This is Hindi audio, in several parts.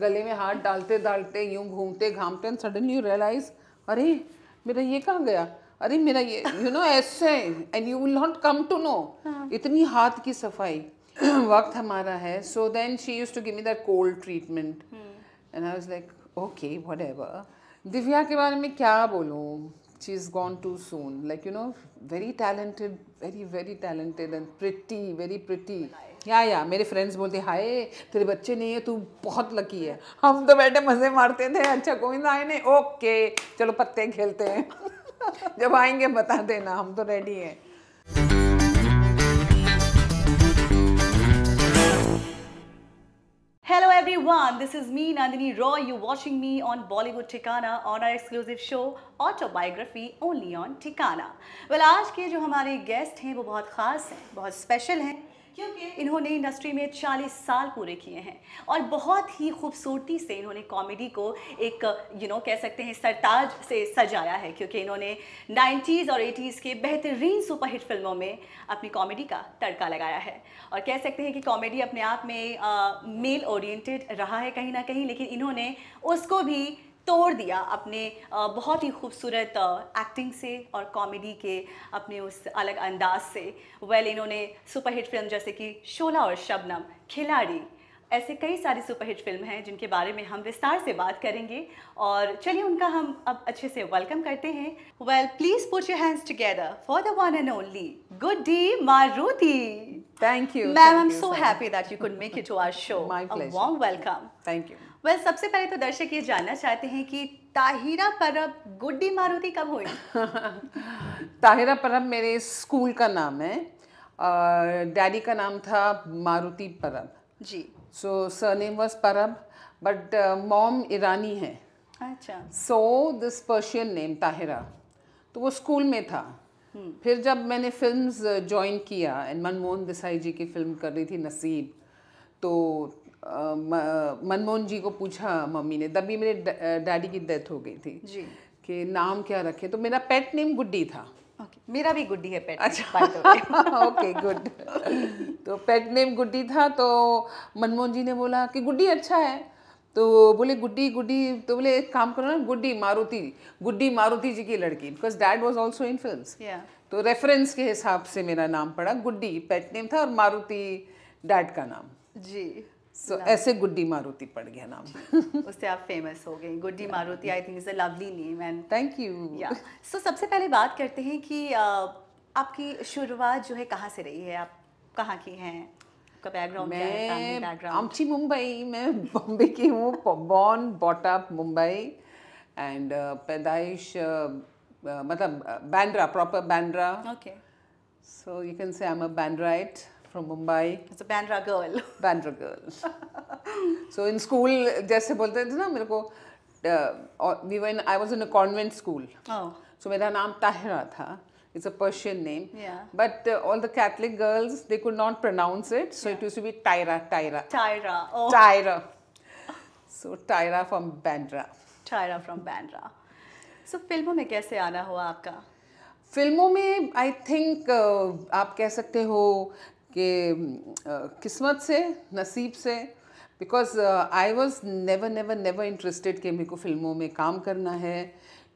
गले में हाथ डालते डालते यूँ घूमते घामते एंड सडनली यू रियलाइज अरे मेरा ये कहाँ गया अरे मेरा ये यू नो ऐसे and you will not come to know इतनी हाथ की सफाई वक्त हमारा है so then she used to give me that cold treatment and I was like okay whatever Divya के बारे में क्या बोलूँ she is gone too soon like you know very talented very very talented and pretty very pretty yeah yeah मेरे फ्रेंड्स बोलते हाय तेरे बच्चे नहीं है तू बहुत लकी है हम तो बैठे मज़े मारते थे अच्छा गोविंद आए नहीं ओके चलो पत्ते खेलते हैं जब आएंगे बता देना हम तो रेडी हैं Hello everyone, this is me Nandini Roy. You're watching me on Bollywood Tikana on our exclusive show Autobiography only on Tikana. Well, आज के जो हमारे गेस्ट हैं वो बहुत ख़ास हैं बहुत स्पेशल हैं क्योंकि इन्होंने इंडस्ट्री में 40 साल पूरे किए हैं और बहुत ही खूबसूरती से इन्होंने कॉमेडी को एक यू you नो know, कह सकते हैं सरताज से सजाया है क्योंकि इन्होंने 90s और 80s के बेहतरीन सुपरहिट फिल्मों में अपनी कॉमेडी का तड़का लगाया है और कह सकते हैं कि कॉमेडी अपने आप में मेल ओरिएंटेड रहा है कहीं ना कहीं लेकिन इन्होंने उसको भी तोड़ दिया अपने बहुत ही खूबसूरत एक्टिंग से और कॉमेडी के अपने उस अलग अंदाज से वेल इन्होंने सुपरहिट फिल्म जैसे कि शोला और शबनम खिलाड़ी ऐसे कई सारी सुपरहिट फिल्म हैं जिनके बारे में हम विस्तार से बात करेंगे और चलिए उनका हम अब अच्छे से वेलकम करते हैं well please put your hands together for the one and only good D Maruti thank you ma'am I am so happy that you could make it to our show my pleasure warm welcome thank you well well, सबसे पहले तो दर्शक ये जानना चाहते हैं कि ताहिरा परब गुड्डी मारुति कब हुई ताहिरा परब मेरे स्कूल का नाम है और डैडी का नाम था Maruti Parab ji so surname was Parab but mom uh, Irani है अच्छा so this Persian name Tahira तो वो स्कूल में था hmm. फिर जब मैंने फिल्म्स ज्वाइन uh, किया एंड मनमोहन देसाई जी की फिल्म कर रही थी नसीब तो मनमोहन जी को पूछा मम्मी ने तभी मेरे डैडी की डेथ हो गई थी जी कि नाम क्या रखे तो मेरा पेट नेम गुड्डी था okay. मेरा भी गुड्डी है पेट अच्छा ओके गुड तो पेट नेम गुड्डी था तो मनमोहन जी ने बोला कि गुड्डी अच्छा है तो बोले गुड्डी गुड्डी तो बोले एक काम करो ना गुड्डी मारुति गुड्डी मारुति जी की लड़की because dad was also in film तो रेफरेंस के हिसाब से मेरा नाम पड़ा गुड्डी पेट नेम था और मारुति डैड का नाम जी सो so, ऐसे गुड्डी मारुति पड़ गया नाम उससे आप फेमस हो गए Guddi yeah. Maruti I think is a lovely name and thank you yeah so सबसे पहले बात करते हैं कि आपकी शुरुआत जो है कहाँ से रही है आप कहाँ की हैं आपका बैकग्राउंड क्या मुंबई मैं बॉम्बे की हूँ बॉर्न बॉटअप मुंबई एंड पैदाइश मतलब Bandra proper Bandra okay so you can say I am a Bandraite from Mumbai. It's a Bandra girl. Bandra girl. so in school, जैसे बोलते थे ना मेरे को we were in, I was in a convent school. Oh. So मेरा नाम ताहिरा था. It's a Persian name. Yeah. But uh, all the Catholic girls, they could not pronounce it. So yeah. it used to be Tyra, Tyra. Tyra. Oh. Tyra. So Tyra from Bandra. Tyra from Bandra. So फिल्मों में कैसे आना हुआ आपका? फिल्मों में आई थिंक uh, आप कह सकते हो कि किस्मत से नसीब से because I was never never never interested कि मेरे को फिल्मों में काम करना है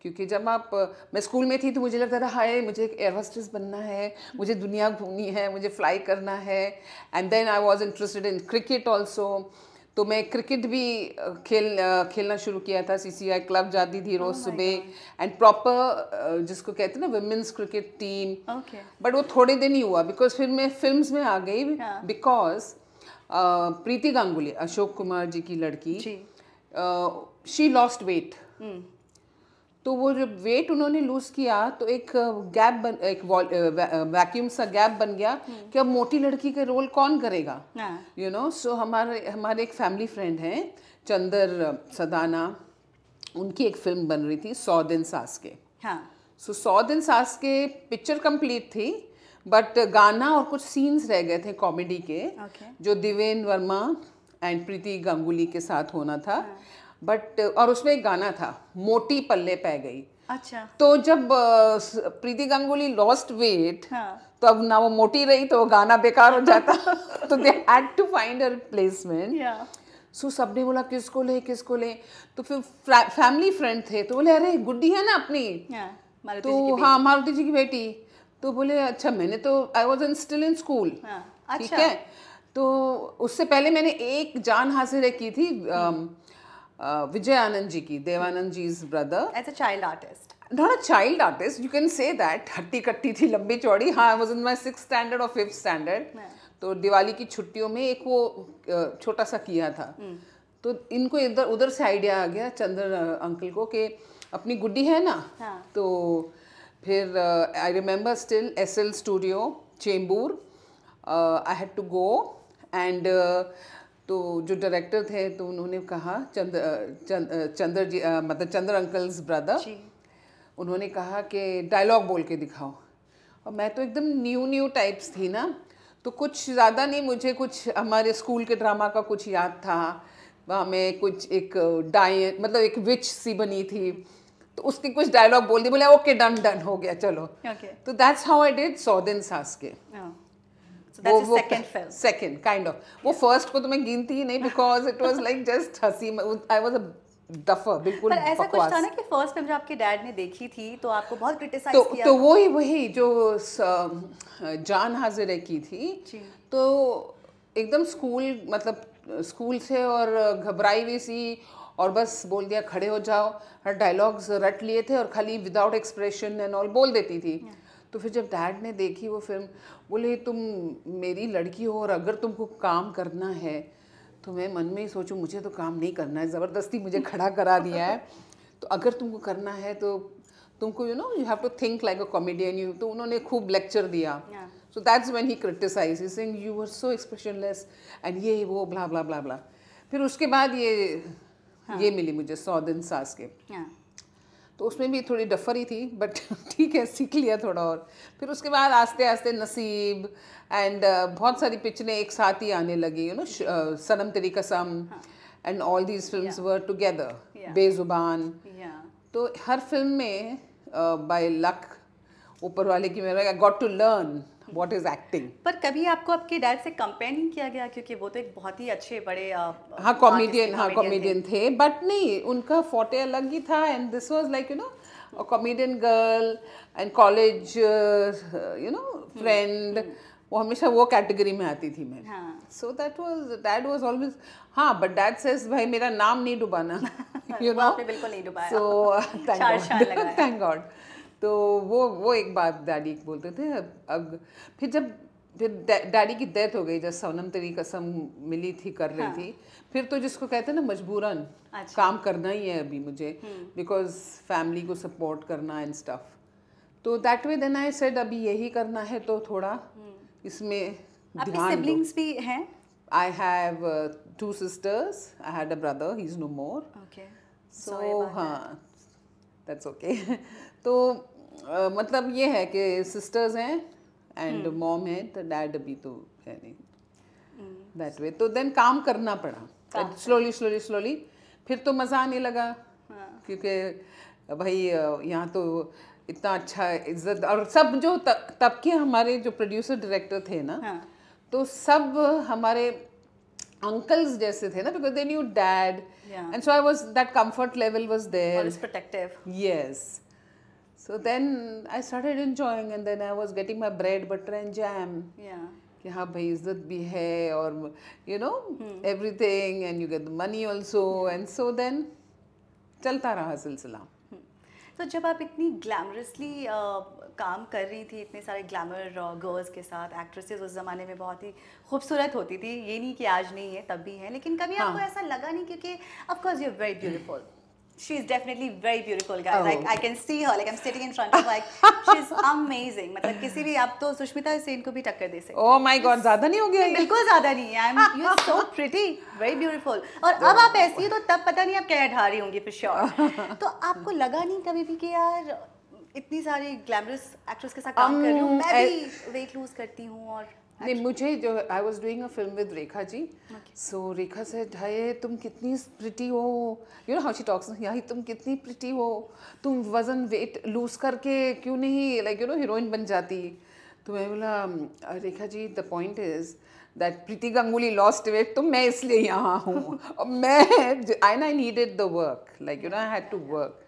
क्योंकि जब आप मैं स्कूल में थी तो मुझे लगता था हाय मुझे एक एयर होस्टेस बनना है मुझे दुनिया घूमनी है मुझे फ्लाई करना है and then I was interested in cricket also तो मैं क्रिकेट भी खेल खेलना शुरू किया था सीसीआई क्लब जाती थी रोज oh सुबह एंड प्रॉपर जिसको कहते हैं ना वुमेन्स क्रिकेट टीम बट वो थोड़े दिन ही हुआ बिकॉज फिर मैं फिल्म्स में आ गई बिकॉज हाँ. प्रीति गांगुली अशोक कुमार जी की लड़की शी लॉस्ट वेट तो वो जब वेट उन्होंने लूज़ किया तो एक गैप बन एक वैक्यूम सा गैप बन गया हम्म। कि अब मोटी लड़की का रोल कौन करेगा यू नो सो हमारे हमारे एक फैमिली फ्रेंड हैं चंदर सदाना उनकी एक फिल्म बन रही थी सौ दिन सास के हाँ सो सौ दिन सास के पिक्चर कंप्लीट थी बट गाना और कुछ सीन्स रह गए थे कॉमेडी के okay. जो दिवेन वर्मा एंड प्रीति गांगुली के साथ होना था हाँ. बट और उसमें एक गाना था मोटी पल्ले पै गई अच्छा तो जब प्रीति गंगुली लॉस्ट वेट तो अब ना वो मोटी रही तो वो गाना बेकार हो जाता तो they had to find her placement so सब ने बोला किसको ले किसको ले तो फिर फैमिली फ्रेंड थे तो बोले अरे गुड्डी है ना अपनी तो हाँ मारुति जी की बेटी तो बोले अच्छा मैंने तो I was in still in school ठीक अच्छा। है तो उससे पहले मैंने एक जान हासिल की थी विजय आनंद जी की देवानंद जी is brother as a child artist not a child artist you can say that हट्टी कट्टी थी लंबी चौड़ी हाँ was in my six standard और फिफ्थ स्टैंडर्ड तो दिवाली की छुट्टियों में एक वो छोटा सा किया था हम्म। तो इनको इधर उधर से आइडिया आ गया चंद्र अंकल को कि अपनी गुड्डी है ना हाँ. तो फिर I remember still S L studio Chembur I had to go and तो जो डायरेक्टर थे तो उन्होंने कहा चंद्र चंद, चंद्र जी मतलब चंद्र अंकल्स ब्रदर उन्होंने कहा कि डायलॉग बोल के दिखाओ और मैं तो एकदम न्यू न्यू टाइप्स थी ना तो कुछ ज़्यादा नहीं मुझे कुछ हमारे स्कूल के ड्रामा का कुछ याद था वहाँ में कुछ एक डाय मतलब एक विच सी बनी थी तो उसके कुछ डायलॉग बोल दी बोले ओके डन डन हो गया चलो okay. तो दैट्स हाउ आई डिड सौ दिन सास के yeah. हाँ। वो वो सेकंड काइंड ऑफ वो फर्स्ट को तो मैं गिनती ही नहीं because it was like just हंसी आई वाज अ दफा बिल्कुल ऐसा कुछ था ना कि फर्स्ट फिल्म जो आपके डैड ने देखी थी तो आपको बहुत क्रिटिसाइज तो, किया तो वही वही जो जान हाजिर की थी तो एकदम स्कूल मतलब स्कूल से और घबराई हुई सी और बस बोल दिया खड़े हो जाओ हर डायलॉग्स रट लिए थे और खाली विदाउट एक्सप्रेशन एंड ऑल बोल देती थी yeah. तो फिर जब डैड ने देखी वो फिल्म बोले तुम मेरी लड़की हो और अगर तुमको काम करना है तो मैं मन में ही सोचूँ मुझे तो काम नहीं करना है ज़बरदस्ती मुझे खड़ा करा दिया है तो अगर तुमको करना है तो तुमको you know you have to think like a comedian you तो उन्होंने खूब लेक्चर दिया so that's when he criticising you are so expressionless and ये वो ब्ला ब्ला ब्ला ब्ला फिर उसके बाद ये हाँ. ये मिली मुझे सौ दिन सास के yeah. तो उसमें भी थोड़ी डफर ही थी बट ठीक है सीख लिया थोड़ा और फिर उसके बाद आस्ते आस्ते नसीब एंड uh, बहुत सारी पिक्चरें एक साथ ही आने लगी you know uh, Sanam Teri Kasam and all these film were together Bezubaan तो हर फिल्म में बाय uh, लक ऊपर वाले की मेरा I got to learn what is acting पर कभी आपको आपके डैड से कंपेयर नहीं किया गया क्योंकि वो तो एक बहुत ही अच्छे बड़े हाँ कॉमेडियन हाँ कॉमेडियन थे बट नहीं उनका फोटे अलग ही था and this was like you know comedian girl and college you know friend वो हमेशा वो कैटेगरी में आती थी मैं so that was dad was always हाँ बट डैड सेज भाई मेरा नाम नहीं डुबाना यू नो बिल्कुल नहीं डुबाया so thank God thank God तो वो वो एक बात डैडी बोलते थे अब अब फिर जब फिर डैडी की डेथ हो गई जब सोनम तेरी कसम मिली थी कर रही हाँ। थी फिर तो जिसको कहते हैं ना मजबूरन अच्छा। काम करना ही है अभी मुझे बिकॉज हम्म। फैमिली को सपोर्ट करना एंड स्टफ तो that way then I said अभी यही करना है तो थोड़ा हम्म। इसमें सिबलिंग्स भी हैं I have two sisters I had a brother he is no more okay so हाँ दैट्स ओके तो मतलब ये है कि सिस्टर्स हैं एंड मॉम है तो डैड अभी तो है नहीं दैट hmm. वे तो देन काम करना पड़ा स्लोली स्लोली स्लोली फिर तो मज़ा आने लगा हाँ। क्योंकि भाई यहाँ तो इतना अच्छा इज्जत और सब जो तब के हमारे जो प्रोड्यूसर डायरेक्टर थे ना हाँ। तो सब हमारे अंकल्स जैसे थे ना because they knew dad and so I I that that level level was protective always So then I started enjoying, and then I was getting my bread, butter, and jam. Yeah. कि हाँ भाई इज्जत भी है और you know everything and you get the money also and so then चलता रहा सिलसिला hmm. तो जब आप इतनी ग्लैमरसली काम कर रही थी इतने सारे ग्लैमर गर्ल्स के साथ एक्ट्रेसेस उस ज़माने में बहुत ही खूबसूरत होती थी ये नहीं कि आज नहीं है तब भी है लेकिन कभी हाँ. आपको ऐसा लगा नहीं क्योंकि of course you very beautiful she's definitely very beautiful guys oh. like i can see her like i'm sitting in front of like she's amazing matlab kisi bhi aap to sushmita sen ko bhi takkar de sakte oh my god zyada nahi ho gaya bilkul zyada nahi है i'm you are so pretty very beautiful aur ab aap आप ऐसी to tab pata nahi aap kya dha rahi hongi for sure to aapko laga nahi kabhi bhi ki yaar इतनी सारी ग्लैमरस एक्ट्रेस के साथ काम um, कर रही हूँ मैं भी वेट लूज करती हूँ और नहीं मुझे जो I was doing a film with Rekha ji so okay. so, Rekha से ढाए तुम कितनी प्रिटी हो you know how she talks यहाँ तुम कितनी प्रिटी हो तुम वजन वेट लूज करके क्यों नहीं लाइक यू नो हीरोइन बन जाती तो मैं बोला Rekha ji the point is that Preeti Ganguly lost weight तो मैं इसलिए यहाँ हूँ मैं आई ना needed the work like you know I had to work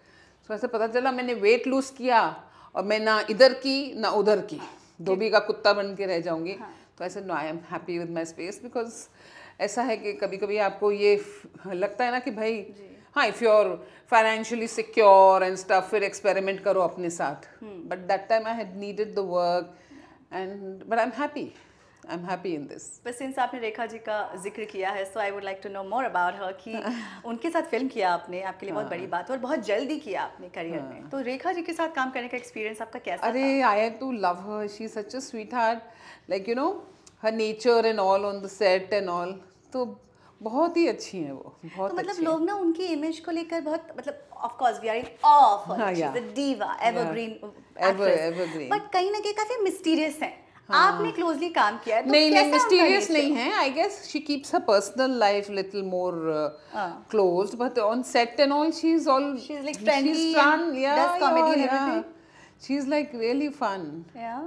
so ऐसे पता चला मैंने वेट लूज़ किया और मैं ना इधर की ना उधर की हाँ, धोबी का कुत्ता बन के रह जाऊंगी हाँ. तो ऐसे no I am happy with my space because ऐसा है कि कभी कभी आपको ये लगता है ना कि भाई हाँ if you are financially secure and stuff फिर एक्सपेरिमेंट करो अपने साथ but that time I had needed the work and but I am happy I am happy in this बस सिंस आपने रेखा जी का जिक्र किया है so I would like to know more about her कि उनके साथ फिल्म किया आपने आपके लिए बहुत बड़ी हाँ। बात और बहुत जल्दी किया आपने करियर में हाँ। तो रेखा जी के साथ काम करने का एक्सपीरियंस आपका कैसा अरे I have to love her she such a sweetheart like you know her nature and all on the set and all तो बहुत ही अच्छी हैं वो बहुत तो मतलब लोग ना उनकी इमेज को लेकर बहुत मतलब of course we are in of the diva evergreen evergreen but कहीं ना कहीं काफी मिस्टीरियस हैं आपने क्लोजली हाँ। काम किया है तो नहीं नहीं मिस्टीरियस नहीं है I guess she keeps her personal life little more close but on set and all she is all she is like friendly she is fun yeah does comedy and everything she is like really fun yeah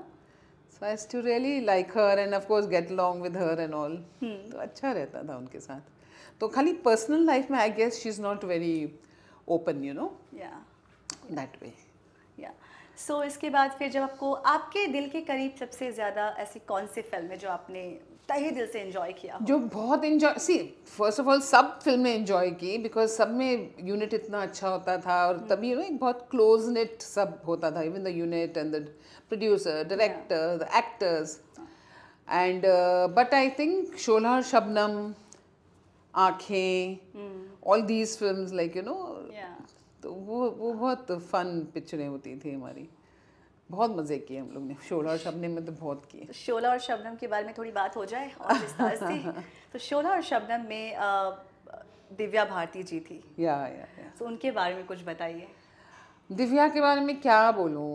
so I still really like her and of course get along with her and all तो अच्छा रहता था उनके साथ तो खाली पर्सनल लाइफ में I guess she is not very open you know yeah that way so so, इसके बाद फिर जब आपको आपके दिल के करीब सबसे ज़्यादा ऐसी कौन सी फिल्म है जो आपने तही दिल से इन्जॉय किया जो बहुत enjoy see first of all सब फिल्में इन्जॉय की बिकॉज सब में यूनिट इतना अच्छा होता था और hmm. तभी एक बहुत क्लोज नेट सब होता था even the unit and the producer director the actors and but I think Shola Shabnam Aankhen all these film like you know तो वो वो बहुत फ़न पिक्चरें होती थी हमारी बहुत मज़े किए हम लोग ने शोला और शबनम में तो बहुत किए तो शोला और शबनम के बारे में थोड़ी बात हो जाए और से तो शोला और शबनम में दिव्या भारती जी थी या या तो उनके बारे में कुछ बताइए दिव्या के बारे में क्या बोलूँ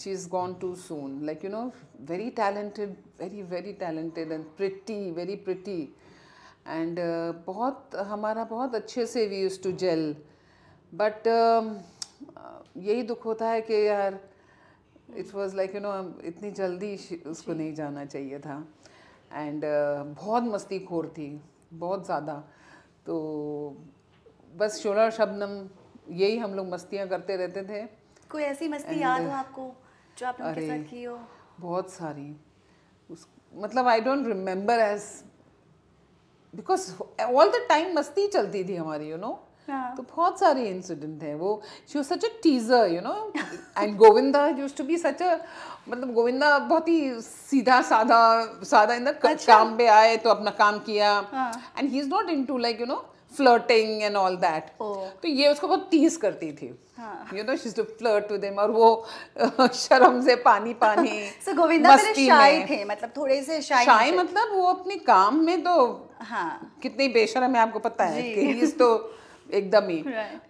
she is gone too soon like you know very talented very very talented and pretty very pretty and बहुत हमारा बहुत अच्छे से we use to gel but um, uh, यही दुख होता है कि यार it was like you know इतनी जल्दी उसको नहीं जाना चाहिए था एंड uh, बहुत मस्ती खोर थी बहुत ज़्यादा तो बस शोला शबनम यही हम लोग मस्तियाँ करते रहते थे कोई ऐसी मस्ती And, याद uh, हो आपको जो आपने उनके साथ की हो बहुत सारी उस मतलब I don't remember as because all the time मस्ती चलती थी हमारी यू you नो know? तो बहुत सारे इंसिडेंट हैं वो she was such a teaser you know and Govinda used to be such a मतलब गोविंदा बहुत ही सीधा साधा साधा इन द अच्छा? काम पे आए तो अपना काम किया and he is not into like you know flirting and all that तो ये उसको बहुत टीज करती थी you know she to flirt with him और वो शर्म से पानी पानी सो गोविंदा मस्ती शाय थे मतलब थोड़े से शाय शाय मतलब वो अपने काम में तो हाँ कितनी बेशरम है आपको पता है कि तो एकदम ही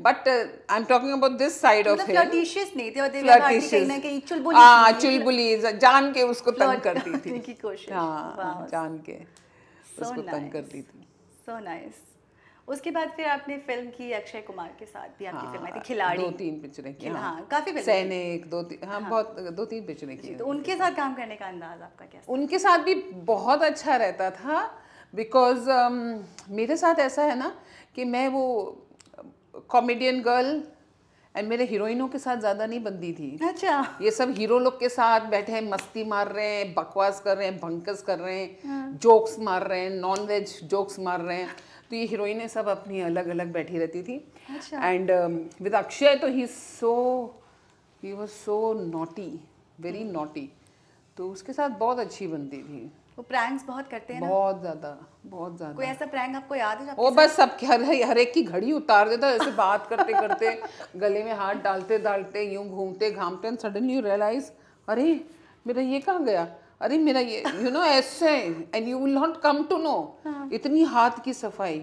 but I am talking about this side of him flirtatious नहीं थे और देवया भारती कहीं ना चुलबुली हां मतलब चुलबुली जान के उसको तंग करती थी की कोशिश हां जान के उसको तंग करती थी सो नाइस उसके बाद फिर आपने फिल्म की अक्षय कुमार के साथ भी आपकी हाँ, फिल्म थी खिलाड़ी दो तीन पिक्चरें की हाँ, हाँ काफी फिल्म सैनिक दो तीन हाँ, हाँ बहुत दो तीन पिक्चरें की तो उनके साथ काम करने का अंदाज आपका क्या उनके साथ भी बहुत अच्छा रहता था बिकॉज um, मेरे साथ ऐसा है ना कि मैं वो कॉमेडियन गर्ल एंड मेरे हीरोइनों के साथ ज़्यादा नहीं बनती थी अच्छा ये सब हीरो लोग के साथ बैठे हैं मस्ती मार रहे हैं बकवास कर रहे हैं भंकस कर रहे हैं हाँ। जोक्स मार रहे हैं नॉन वेज जोक्स मार रहे हैं तो ये हीरोइनें सब अपनी अलग अलग बैठी रहती थी एंड विद अक्षय तो he so he was so naughty very naughty तो उसके साथ बहुत अच्छी बनती थी वो प्रैंक्स बहुत करते हैं बहुत ज्यादा बहुत ज्यादा कोई ऐसा प्रैंक आपको याद है वो बस सब हर हर एक की घड़ी उतार देता जैसे बात करते करते गले में हाथ डालते डालते यूं घूमते घामते सडनली यू रियलाइज अरे मेरा ये कहाँ गया अरे मेरा ये यू नो ऐसे and you will not come to know इतनी हाथ की सफाई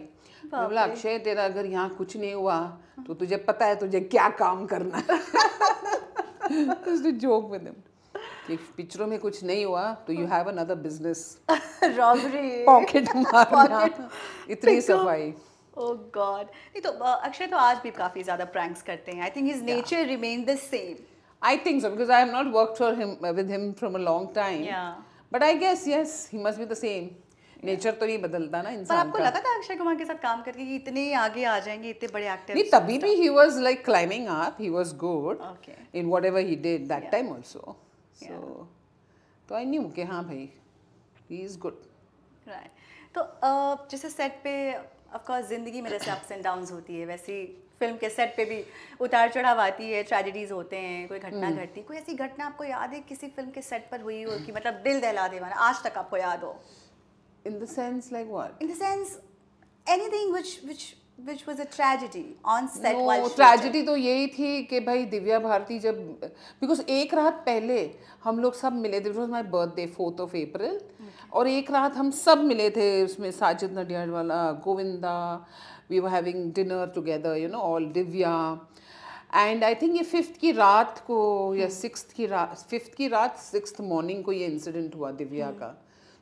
बोला अक्षय तेरा अगर यहाँ कुछ नहीं हुआ तो तुझे पता है तुझे क्या काम करना है जोक विद हिम कि पिक्चरों में कुछ नहीं हुआ तो you have another business robbery pocket मारना इतनी सफाई ओह oh गॉड नहीं तो अक्षय तो आज भी काफी ज्यादा प्रैंक्स करते हैं I think his nature remain the same I think so because I have not worked for him with him from a long time yeah but I guess yes he must be the same nature तो नहीं बदलता ना इंसान पर आपको लगा था अक्षय कुमार के साथ काम करके कि इतने आगे आ जाएंगे इतने बड़े एक्टर नहीं तभी भी he was like climbing up he was good in whatever he did that time also so तो आई न्यू कि हाँ भाई ही इज़ गुड राइट तो जैसे सेट पे ऑफकोर्स ज़िंदगी में जैसे अप्स एंड डाउन्स होती है वैसी फिल्म के सेट पे भी उतार चढ़ाव आती है ट्रेजिडीज होते हैं कोई घटना हम्म। घटती कोई ऐसी घटना आपको याद है किसी फिल्म के सेट पर हुई हो कि मतलब दिल दहला दे वाला आज तक आपको याद हो in the sense like what in the sense anything which which which was a tragedy on set no, while tragedy तो यही थी कि भाई दिव्या भारती जब बिकॉज एक रात पहले हम लोग सब मिले थे my birthday fourth of April और एक रात हम सब मिले थे उसमें Sajid Nadiadwala Govinda we were having dinner together you know all Divya and I think ये फिफ्थ की रात को या सिक्स hmm. की रात फिफ्थ की रात सिक्स मॉर्निंग को ये इंसिडेंट हुआ दिव्या hmm. का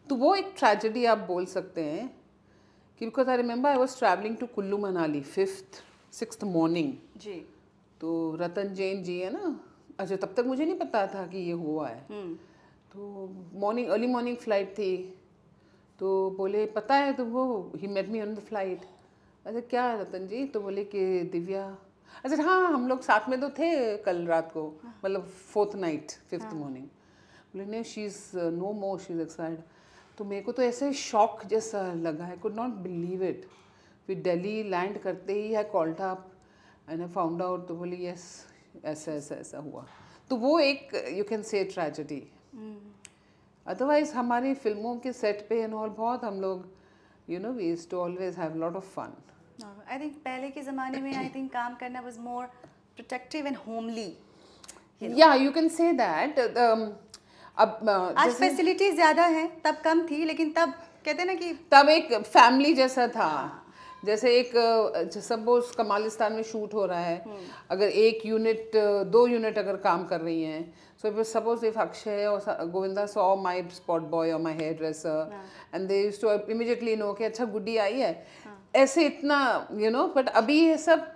तो वो एक ट्रेजेडी आप बोल सकते हैं because I remember I was travelling to Kullu Manali fifth six morning जी तो रतन जैन जी है ना अच्छा तब तक मुझे नहीं पता था कि ये हुआ है हम्म। तो मॉर्निंग अर्ली मॉर्निंग फ्लाइट थी तो बोले पता है तो वो he met me on the flight अच्छा क्या रतन जी तो बोले कि दिव्या अच्छा हाँ हम लोग साथ में तो थे कल रात को मतलब फोर्थ नाइट फिफ्थ मॉर्निंग बोले नहीं she is no more she is expired तो मेरे को तो ऐसे शॉक जैसा लगा I could not believe it फिर दिल्ली लैंड करते ही है called up and I found out तो बोली यस ऐसा ऐसा ऐसा हुआ तो वो एक you can say tragedy otherwise हमारी फिल्मों के सेट पे एंड ऑल बहुत हम लोग you know we to always have lot of fun I think पहले के ज़माने में आई थिंक काम करना was more protective and homely yeah you can say that अब आज फैसिलिटी ज़्यादा है तब कम थी लेकिन तब कहते ना कि तब एक फैमिली जैसा था जैसे एक सपोज कमालिस्तान में शूट हो रहा है हम्म। अगर एक यूनिट दो यूनिट अगर काम कर रही हैं सो सपोज इफ अक्षय और Govinda saw my spot boy और my hairdresser and they use to immediately know कि अच्छा गुड्डी आई है हाँ। ऐसे इतना यू नो बट अभी ये सब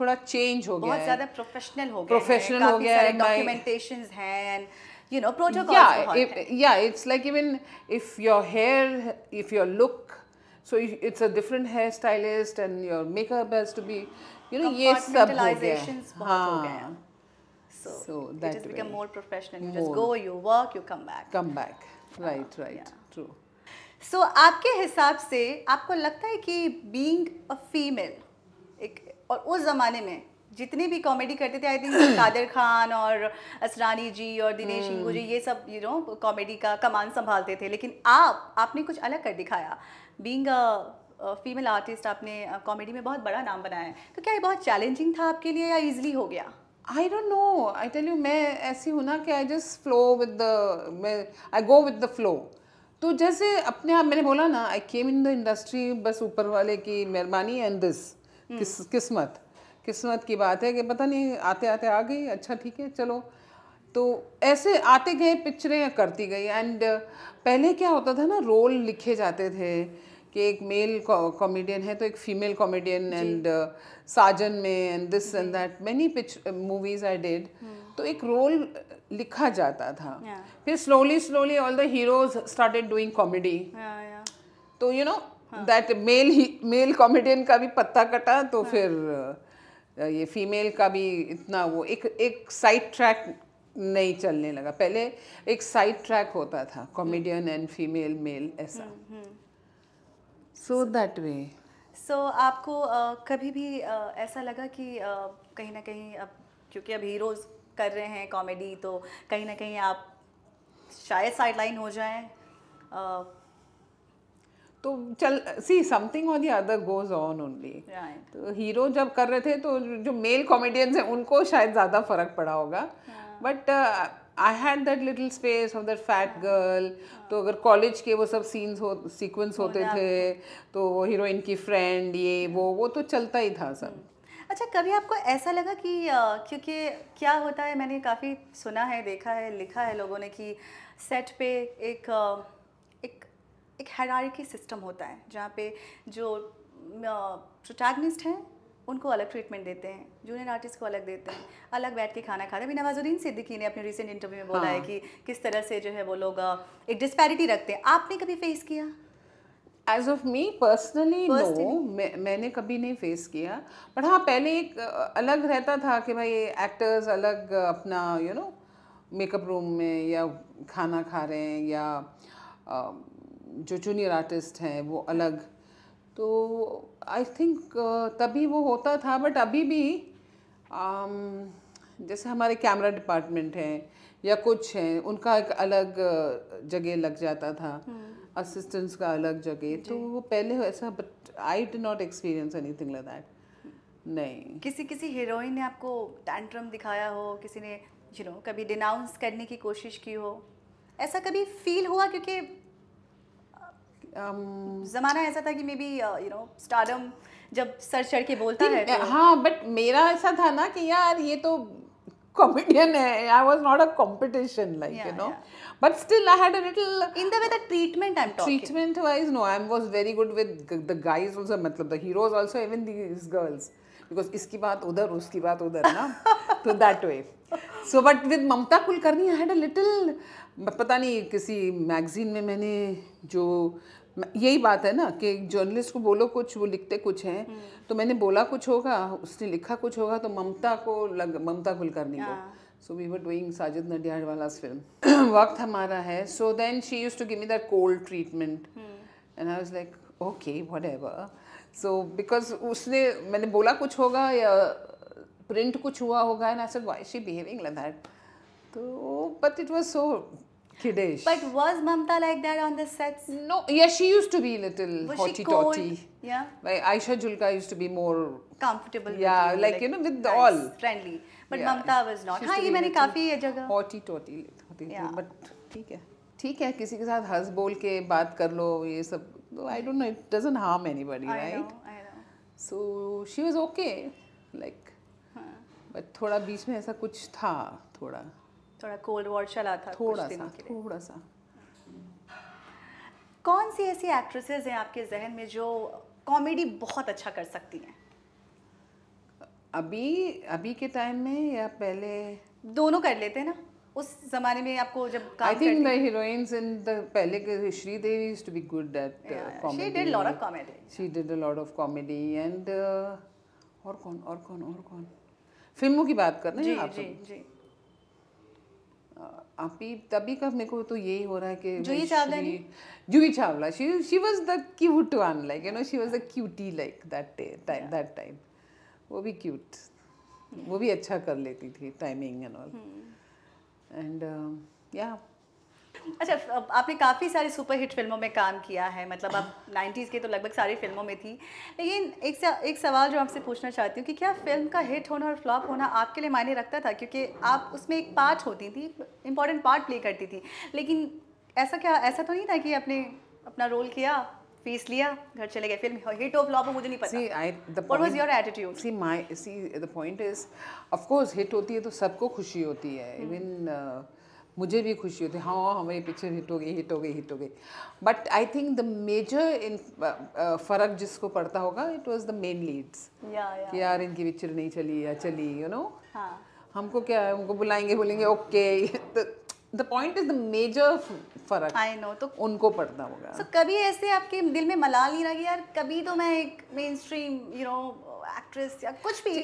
थोड़ा चेंज हो गया बहुत ज़्यादा प्रोफेशनल हो गया प्रोफेशनल हो गया है डॉक्यूमेंटेशंस हैं you know protocols yeah it, yeah it's like even if your hair if your look so it's a different hairstylist and your makeup has to be you know yes सब ho गया हाँ so, so that it has become more professional you more. just go you work you come back come back right right yeah. true so so, आपके हिसाब से आपको लगता है कि बीइंग अ फीमेल एक और उस ज़माने में जितने भी कॉमेडी करते थे आई थिंक कादर खान और असरानी जी और दिनेश hmm. हम्म। जी ये सब यू नो कॉमेडी का कमान संभालते थे लेकिन आप आपने कुछ अलग कर दिखाया बींग फीमेल आर्टिस्ट आपने कॉमेडी uh, में बहुत बड़ा नाम बनाया है तो क्या ये बहुत चैलेंजिंग था आपके लिए या इजिली हो गया I don't know I tell you मैं ऐसी हूँ ना कि I just flow with the I go with the flow तो जैसे अपने आप मैंने बोला ना आई केम इन द इंडस्ट्री बस ऊपर वाले की मेहरबानी एंड दिस हम्म। किस्मत किस्मत की बात है कि पता नहीं आते आते आ गई अच्छा ठीक है चलो तो ऐसे आते गए पिक्चरें करती गई एंड पहले क्या होता था ना रोल लिखे जाते थे कि एक मेल कॉमेडियन है तो एक फीमेल कॉमेडियन एंड साजन में and this and that many picture movies I did तो एक रोल लिखा जाता था yeah. फिर slowly slowly all the heroes started doing comedy तो you know that male male comedian का भी पत्ता कटा तो yeah. हाँ। फिर ये फीमेल का भी इतना वो एक एक साइड ट्रैक नहीं चलने लगा पहले एक साइड ट्रैक होता था कॉमेडियन एंड फीमेल मेल ऐसा सो दैट वे सो आपको uh, कभी भी uh, ऐसा लगा कि uh, कहीं ना कहीं अब क्योंकि अब हीरोज कर रहे हैं कॉमेडी तो कहीं ना कहीं आप शायद साइडलाइन हो जाएं तो चल सी समथिंग और the other goes on only तो हीरो जब कर रहे थे तो जो मेल कॉमेडियंस हैं उनको शायद ज़्यादा फर्क पड़ा होगा but I had that little space of that fat girl तो अगर कॉलेज के वो सब सीन्स हो सीक्वेंस होते थे तो हीरोइन की फ्रेंड ये हाँ। वो वो तो चलता ही था सब हम्म। अच्छा कभी आपको ऐसा लगा कि क्योंकि क्या होता है मैंने काफ़ी सुना है देखा है लिखा है लोगों ने कि सेट पे एक एक हैरारकी सिस्टम होता है जहाँ पे जो प्रोटैगनिस्ट हैं उनको अलग ट्रीटमेंट देते हैं जूनियर आर्टिस्ट को अलग देते हैं अलग बैठ के खाना खाते हैं अभी नवाजुद्दीन सिद्दीकी ने अपने रिसेंट इंटरव्यू में बोला हाँ। है कि किस तरह से जो है वो लोग एक डिस्पैरिटी रखते हैं आपने कभी फेस किया as of me personally no मैंने कभी नहीं फेस किया बट हाँ पहले एक अलग रहता था कि भाई एक्टर्स अलग अपना यू नो मेकअप रूम में या खाना खा रहे हैं या जो जूनियर आर्टिस्ट हैं वो अलग तो आई थिंक uh, तभी वो होता था बट अभी भी um, जैसे हमारे कैमरा डिपार्टमेंट हैं या कुछ हैं उनका एक अलग uh, जगह लग जाता था असिस्टेंट्स हम्म। का अलग जगह तो वो पहले ऐसा but I did not experience thing like that नहीं किसी किसी हीरोइन ने आपको टैंट्रम दिखाया हो किसी ने यू you नो know, कभी डिनाउंस करने की कोशिश की हो ऐसा कभी फील हुआ क्योंकि Um, जमाना ऐसा था कि maybe you know stardom जब सर चढ़ के बोलता है तो- हाँ बट मेरा ऐसा था ना कि यार ये तो कॉमेडियन है I was not a competition like you know but still I had a in the way treatment I treatment wise no I am was very good with the guys also मतलब the heroes also even these girls because इसकी बात उधर उसकी बात उधर ना तो that way so but with Mamta Kulkarni I had a little पता नहीं किसी मैगजीन में मैंने जो यही बात है ना कि जर्नलिस्ट को बोलो कुछ वो लिखते कुछ हैं हम्म। तो मैंने बोला कुछ होगा उसने लिखा कुछ होगा तो ममता को लग ममता कुलकर्णी को so we were doing Sajid Nadiadwala film वक्त हमारा है so then she used to give me that cold treatment and I was like okay what so because उसने मैंने बोला कुछ होगा या प्रिंट कुछ हुआ होगा and I said why she behaving like that तो but it was so Kiddish. But was Mamta like that on the sets? No. Yeah, she used to be a little was hotty totty. Yeah. Like Aisha Julka used to be more comfortable. Yeah, with you, like, like, you know, with nice, all friendly. But yeah. Mamta was not. हाँ ये मैंने काफी ये जगह. Hotty totty, hotty yeah. But ठीक है, ठीक है किसी के साथ हंस बोल के बात कर लो ये सब. I don't know. It doesn't harm anybody, I right? Know, I know. So she was okay, like. हाँ. But थोड़ा बीच में ऐसा कुछ था थोड़ा. थोड़ा कोल्ड वॉर चला था थोड़ा सा थोड़ा सा कौन सी ऐसी एक्ट्रेसेस हैं आपके जहन में जो कॉमेडी बहुत अच्छा कर सकती हैं अभी अभी के टाइम में या पहले दोनों कर लेते हैं ना उस जमाने में आपको जब I think the heroines in the पहले के श्रीदेवी देवी to be good at comedy she did lot of comedy she did a lot of comedy and और कौन और कौन और कौन फिल्मों की बात कर रहे हैं आप जी जी अभी तभी का मेरे को तो यही हो रहा है कि Juhi Chawla Juhi Chawla she she was the cute one like you know she was the cutie like that time that time वो भी क्यूट वो भी अच्छा कर लेती थी टाइमिंग एंड ऑल एंड या अच्छा आपने काफ़ी सारी सुपरहिट फिल्मों में काम किया है मतलब आप 90s के तो लगभग सारी फिल्मों में थी लेकिन एक सा, एक सवाल जो आपसे पूछना चाहती हूँ कि क्या फिल्म का हिट होना और फ्लॉप होना आपके लिए मायने रखता था क्योंकि आप उसमें एक पार्ट होती थी इम्पॉर्टेंट पार्ट प्ले करती थी लेकिन ऐसा क्या ऐसा तो नहीं था कि आपने अपना रोल किया फीस लिया घर चले गए फिल्म हिट ऑफ फ्लॉप मुझे नहीं पता see, I, the point, was hit होती है तो सबको खुशी होती है इवन hmm. Uh, मुझे भी खुशी होती है हाँ हमारी पिक्चर हिट हो गई हिट हो गई हिट हो गई but I think the major in फ़र्क जिसको पड़ता होगा it was the main leads कि यार इनकी पिक्चर नहीं चली या चली यू you नो know? हाँ. हमको क्या है उनको बुलाएंगे बोलेंगे okay the point is the major फर्क आई नो तो उनको पड़ता होगा so, कभी ऐसे आपके दिल में मलाल नहीं लगी यार कभी तो मैं एक mainstream you know actress या कुछ भी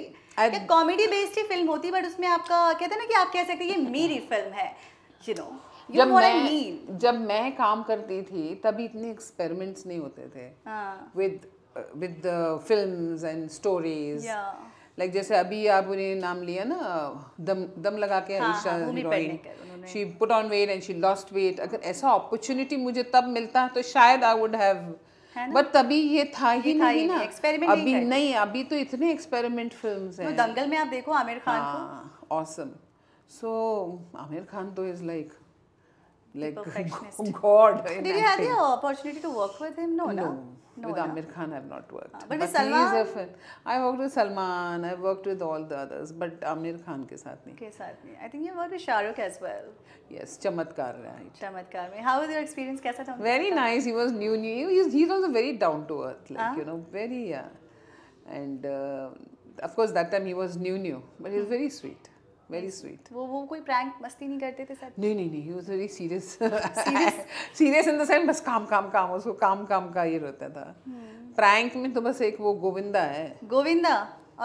कॉमेडी बेस्ड ही फिल्म होती बट उसमें आपका कहते हैं ना कि आप कह सकते हैं ये मेरी फिल्म है you know you जब मैं I mean. जब मैं काम करती थी तभी इतने एक्सपेरिमेंट्स नहीं होते थे with with the films and stories like जैसे अभी आप उन्हें नाम लिया ना दम दम लगा के she put on weight and she lost weight अगर ऐसा अपॉर्चुनिटी मुझे तब मिलता तो शायद आई वुड हैव बट तभी ये था ही ये था नहीं ना एक्सपेरिमेंट अभी नहीं, नहीं अभी तो इतने एक्सपेरिमेंट फिल्म्स तो हैं तो दंगल में आप देखो आमिर खान को ऑसम हाँ, awesome. So Amir Khan though is like like God. Did you have the opportunity to work with him? No, no. no. no with no. Amir Khan, I've not worked. Uh, but, but with Salman, I worked with Salman. I've worked with all the others, but Amir Khan ke saath nahi. Ke saath nahi. I think you worked with Shahrukh as well. Yes, Chamatkar, right? Chamatkar. Mein. How was your experience? Kaisa tha? Very nice. He was new, new. He's, he's also very down to earth, like ah. you know, very yeah. And uh, of course, that time he was new, new, but he was hmm. very sweet. Very sweet वो वो कोई प्रैंक मस्ती नहीं करते थे सर नहीं नहीं नहीं वो very serious serious in the sense बस काम काम काम उसको काम काम का ये रहता था प्रैंक hmm. में तो बस एक वो गोविंदा है गोविंदा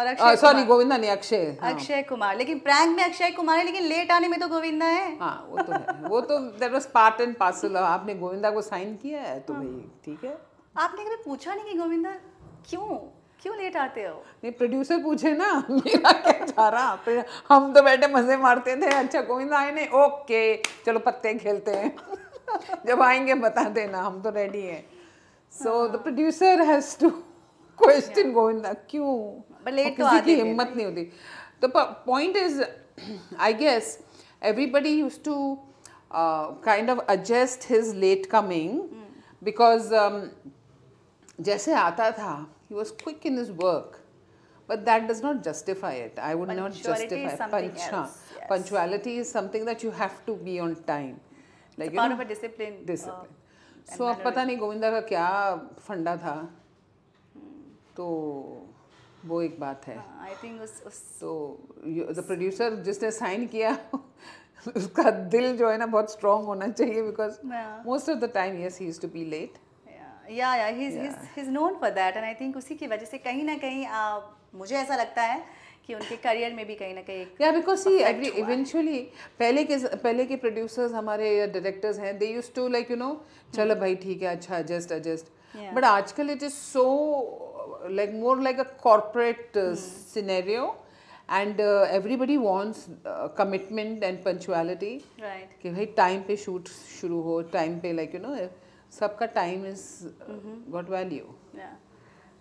और ah, अक्षय सॉरी गोविंदा नहीं अक्षय हाँ। अक्षय कुमार लेकिन प्रैंक में अक्षय कुमार है लेकिन लेट आने में तो गोविंदा है हाँ वो तो है वो तो that was part and parcel आपने गोविंदा को साइन किया है तो हाँ। भाई ठीक है आपने कभी पूछा नहीं कि गोविंदा क्यों क्यों लेट आते हो नहीं प्रोड्यूसर पूछे ना मेरा क्या जा रहा फिर हम तो बैठे मजे मारते थे अच्छा ना आए नहीं ओके चलो पत्ते खेलते हैं जब आएंगे बता देना हम तो रेडी हैं so the producer has to question Govinda क्यों लेट तो आती हिम्मत नहीं होती तो point is I guess everybody use to kind of adjust his late coming because जैसे आता था He was quick in his work. But that does not justify it. I would not justify Pancha. Yes. Punctuality is something that you have to be on time. Like, it's you part know, of a discipline. Uh, discipline. Uh, so अब पता नहीं गोविंदा का क्या फंडा था तो वो एक बात है आई थिंक उस, उस तो द प्रोड्यूसर जिसने साइन किया उसका दिल जो है ना बहुत स्ट्रांग होना चाहिए because most of the time yes he is to be late yeah yeah he is known for that and I think उसी की वजह से कहीं ना कहीं मुझे ऐसा लगता है कि उनके करियर में भी कहीं ना कहीं या बिकॉज ही एग्री इवेंचुअली पहले के पहले के प्रोड्यूसर्स हमारे डायरेक्टर्स हैं they use to like you know चलो भाई ठीक है अच्छा एडजस्ट एडजस्ट बट आजकल it is so like more like a corporate scenario and everybody wants commitment and punctuality कि भाई टाइम पे शूट शुरू हो टाइम पे लाइक यू नो सबका टाइम इज गॉट वैल्यू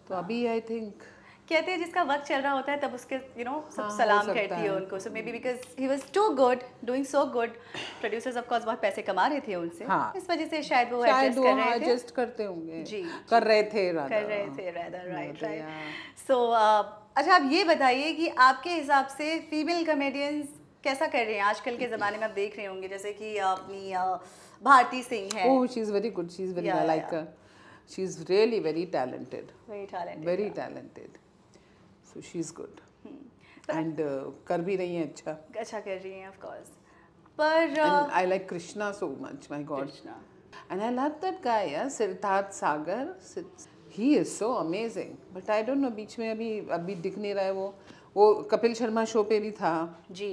तो अभी आई हाँ। थिंक कहते हैं जिसका वक्त चल रहा होता है तब उसके यू नो सब हाँ, सलाम करती है उनको so maybe because he was too good doing so good producers of course बहुत पैसे कमा रहे थे उनसे हाँ, इस वजह से शायद वो एडजस्ट कर रहे थे एडजस्ट करते होंगे जी कर रहे थे राधा कर रहे थे राधा राइट राइट सो अच्छा आप ये बताइए कि आपके हिसाब से फीमेल कॉमेडियंस कैसा कर रहे हैं आजकल के ज़माने में आप देख रहे होंगे जैसे कि अपनी uh, भारती सिंह है oh she is very good she is very I like her she is really very talented very talented very talented so she is good and कर भी रही है अच्छा अच्छा कर रही है ऑफ कोर्स पर I like Krishna so much my God Krishna and I love that guy Siddharth Sagar he is so amazing but I don't know बीच में अभी अभी दिख नहीं रहा है वो वो कपिल शर्मा शो पे भी था जी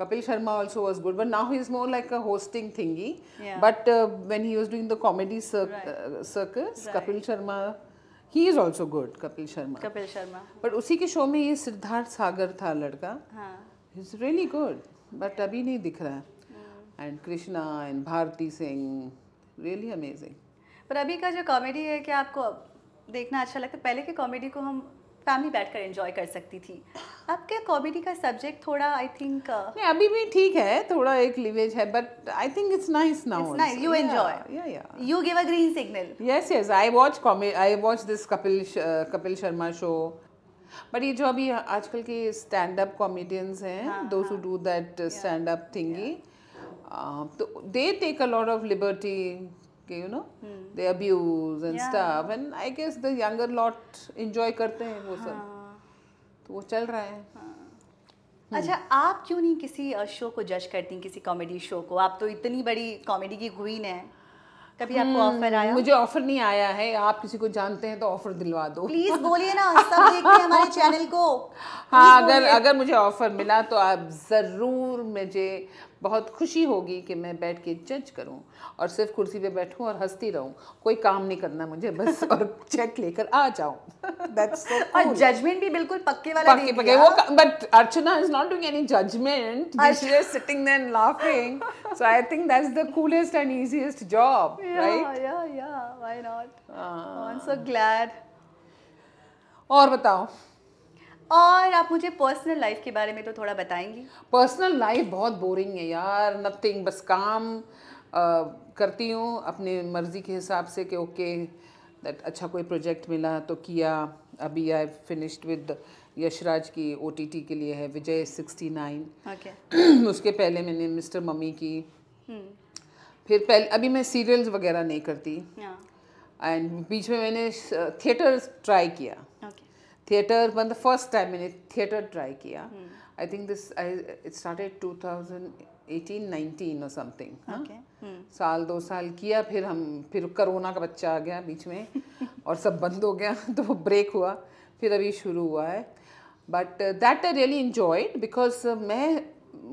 Kapil Sharma also was good, but now he is more like a hosting thingy. Yeah. But uh, when he was doing the comedy cir right. uh, circus, right. Kapil Sharma, he is also good, Kapil Sharma. Kapil Sharma. But उसी के शो में ये सिद्धार्थ सागर था लड़का. हाँ. He's really good, but अभी नहीं दिख रहा है. And Krishna and Bharti Singh, really amazing. पर अभी का जो comedy है कि आपको देखना अच्छा लगता है पहले की कॉमेडी को हम फैमिली बैठकर enjoy कर सकती थी अब क्या कॉमेडी का सब्जेक्ट थोड़ा आई थिंक uh, नहीं अभी भी ठीक है थोड़ा एक लिवेज है but I think it's nice now nice you enjoy yeah yeah you give a green signal yes yes I watch comedy I watch this Kapil Kapil Sharma show but ये जो अभी आजकल के स्टैंड अप कॉमेडियंस हैं दो to do that stand up thingy तो they take a lot of liberty you know hmm. they abuse and yeah. stuff and i guess the younger lot enjoy karte hain wo sab तो वो चल रहा है हाँ। अच्छा आप क्यों नहीं किसी शो को जज करती किसी कॉमेडी शो को आप तो इतनी बड़ी कॉमेडी की क्वीन है कभी आपको ऑफर हम्म, आया मुझे ऑफर नहीं आया है आप किसी को जानते हैं तो ऑफर दिलवा दो प्लीज बोलिए ना सब देखते हैं हमारे चैनल को हाँ अगर अगर मुझे ऑफर मिला तो आप ज़रूर मुझे बहुत खुशी होगी कि मैं बैठ के जज करूं और सिर्फ कुर्सी पे बैठूं और हंसती रहूं कोई काम नहीं करना मुझे बस और चेक लेकर आ जाऊं दैट्स सो और जजमेंट भी बिल्कुल पक्के वाला पक्के पक्के वो but Archana is not doing any judgement she is sitting laughing so I think that's the coolest and easiest job right yeah yeah why not I am so glad और बताओ और आप मुझे पर्सनल लाइफ के बारे में तो थोड़ा बताएंगी पर्सनल लाइफ बहुत बोरिंग है यार नथिंग बस काम आ, करती हूँ अपने मर्ज़ी के हिसाब से कि ओके दैट अच्छा कोई प्रोजेक्ट मिला तो किया अभी आई फिनिश्ड विद यशराज की ओ के लिए है विजय सिक्सटी नाइन okay. उसके पहले मैंने मिस्टर मम्मी की hmm. फिर पहले अभी मैं सीरियल्स वगैरह नहीं करती एंड हाँ। yeah. बीच में मैंने थिएटर ट्राई किया theatre one the first time मैंने थिएटर ट्राई किया I think this I it started 2018 19 और समथिंग साल दो साल किया फिर हम फिर करोना का बच्चा आ गया बीच में और सब बंद हो गया तो वो ब्रेक हुआ फिर अभी शुरू हुआ है but that I really enjoyed because मैं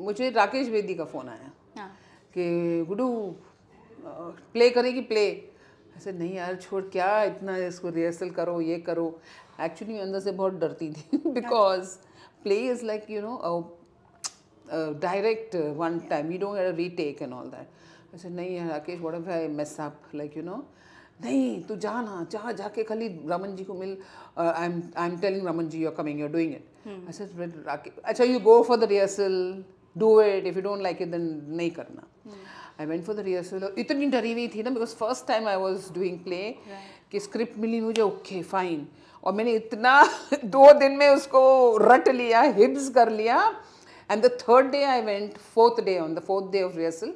मुझे राकेश बेदी का फ़ोन आया हाँ। कि गुडू प्ले करेगी प्ले ऐसे नहीं यार छोड़ क्या इतना इसको रिहर्सल करो ये करो एक्चुअली अंदर से बहुत डरती थी because play is like you know direct one time you don't retake and all that ऐसे नहीं Rakesh what if I mess up like you know नहीं तू जाना जा जाके खाली रमन जी को मिल I am I am telling Raman ji you are coming you are doing it अच्छा राकेश अच्छा you go for the rehearsal do it if you don't like it then नहीं करना I went for the rehearsal इतनी डरी हुई थी ना because first time I was doing play कि स्क्रिप्ट मिली मुझे ओके फाइन और मैंने इतना दो दिन में उसको रट लिया हिब्स कर लिया and the third day I went fourth day on the fourth day of rehearsal